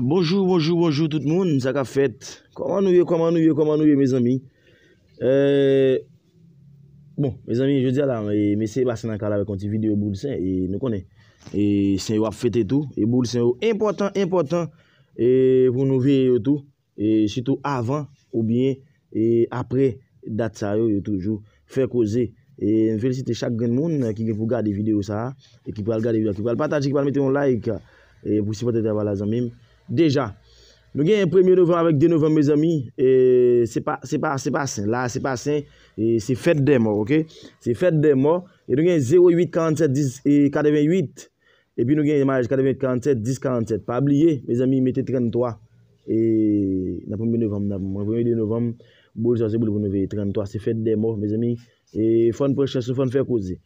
Bonjou, bonjou, bonjou tout moun, zaka fèt. Koman nouye, koman nouye, koman nouye, me zanmi. Euh, bon, me zanmi, je diya la, me se basen akalave konti videyo boulsen, e nou konen, e sen yo ap fèt etou, e boulsen yo, impotant, impotant, e vou nou vi etou, e sitou avan ou bien, e apre dat sa yo, etou jou, fè koze, e m fèlisite chak gen moun, ki gen pou gade videyo sa, e ki pou al gade videyo, ki pou al pataj, ki pou al mette yon like, e pou si patete aval azanmim, Deja, nou gen 1e novem avèk 2 novem, mes amy, e, se pa sen, la se pa sen, se e, fèd demò, ok? Se fèd demò, nou gen 08 47 10 88, epi nou gen marj 47 10 47, pa abliye, mes amy, mette 33, na 1e novem, nan 1e novem, bou zase bou 9e novem, 33, se fèd demò, mes amy, fon preche, fon fè kouzi.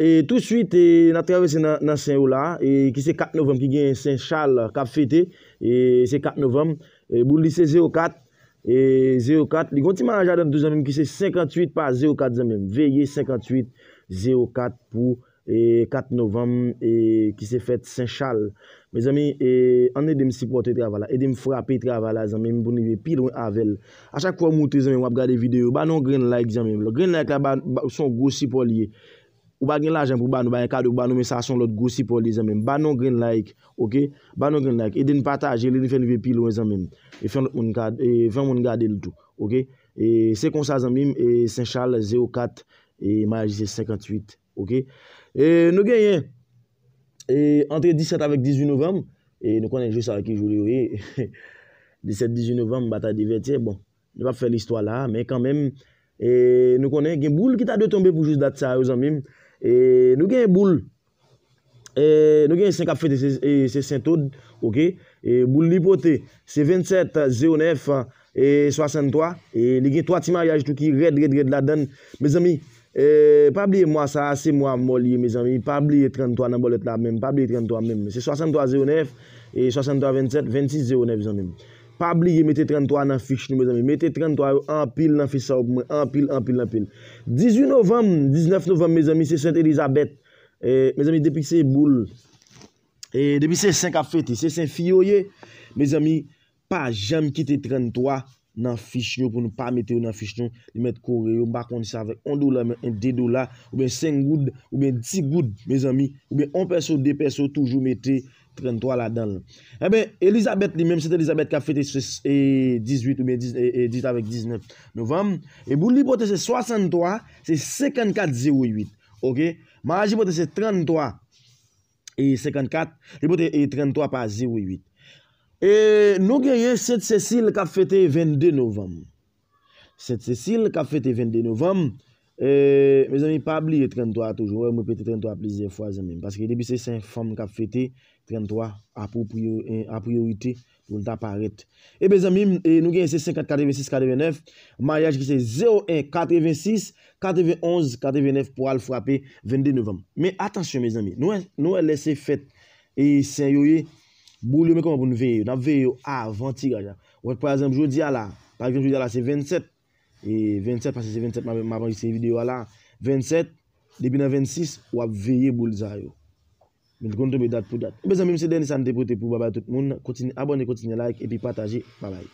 Et tout suite na travesse nan Saint-Houla ki se 4 novem ki gen Saint-Charles kap fete, se 4 novem bou lise 0-4 e 0-4, li konti man anjade dou zanmim ki se 58 pa 0-4 zanmim veye 58-0-4 pou 4 novem ki se fete Saint-Charles me zanmim, an edem si pote travala, edem frape travala zanmim pou nive pilon avel a chak kwa moute zanmim wap gade videyo, ba non green like zanmim, green like la ba son grosi pou liye Ou ba gen la jen pou ba nou ba yon kade ou ba nou me sason lot gosi pou li zanmen. Ba nou gen like. Ok. Ba nou gen like. E den pataje. E den fèn vépi loun zanmen. E fèn moun gade loutou. E ok. E se konsa zanmen. E Saint Charles 04. E Majis 58. Ok. E nou genyen. E entre 17 avèk 18 novem. E nou konen jous avèk 18 novem batal di vètiè. E, bon. Nè pa fè l'histoire la. Men kanmen. E nou konen gen boule ki ta de tombe pou jous dat sa yo zanmen. E nou konen gen boule ki ta de tombe pou jous dat sa yo E nou gen yon boul, e nou gen yon sen kap fete, se e sen tod, ok, boul li pote, se 27,09, 63, li gen 3 timaryaj tout ki red, red, red la den, me zami, pa bli yon mwa sa, se mwa moli, me zami, pa bli yon 33 nan bolet la men, pa bli yon 33 men, se 63,09, 63,27, 26,09, me zami. Pa blige mette 33 nan fich nou, mes ami. Mette 33, anpil nan fich sa ou koumè. Anpil, anpil, anpil. 18 novem, 19 novem, mes ami, se Saint Elizabeth. Mes ami, depi se boule. Depi se 5 a fete, se 5 fiyo ye. Mes ami, pa jam kite 33 nan fich nou pou nou pa mette ou nan fich nou. Di mette koumè ou bakon sa vek. 1 dola, 2 dola, ou ben 5 goud, ou ben 10 goud, mes ami. Ou ben 1 peso, 2 peso, toujou mette. Eh Elisabeth li menm se te Elisabeth ka fete 18 ou 19 novem E bou li pote se 63 se 54 08 Ok Ma aji pote se 33 e 54 Li pote e 33 pa 08 E nou geye set Cecil ka fete 22 novem Set Cecil ka fete 22 novem E, me zanmi, pa bli e 33 toujou, e mwen pete 33 pleze fwa zanmi, paske debi se 5 fom kap fete, 33 a priorite pou nta parete. E, be zanmi, nou gen se 5, 4, 46, 49, mayaj ki se 0, 1, 46, 4, 11, 49, pou al fwape 22 novem. Me, atansyon, me zanmi, nou e lese fete, e sen yoye, boulyo me koman pou nou veye yo, nan veye yo, a, 20 gaja. Ou e, pasen, jodi ala, pasen jodi ala, se 27, E 27, pasè se 27, ma apan ju se videwa la. 27, debi nan 26, wap veye bol za yo. Men kontoube dat pou dat. Mbe zanmim se den, san depote pou babay tout moun. Abone, kontine, like, epi pataje, babay.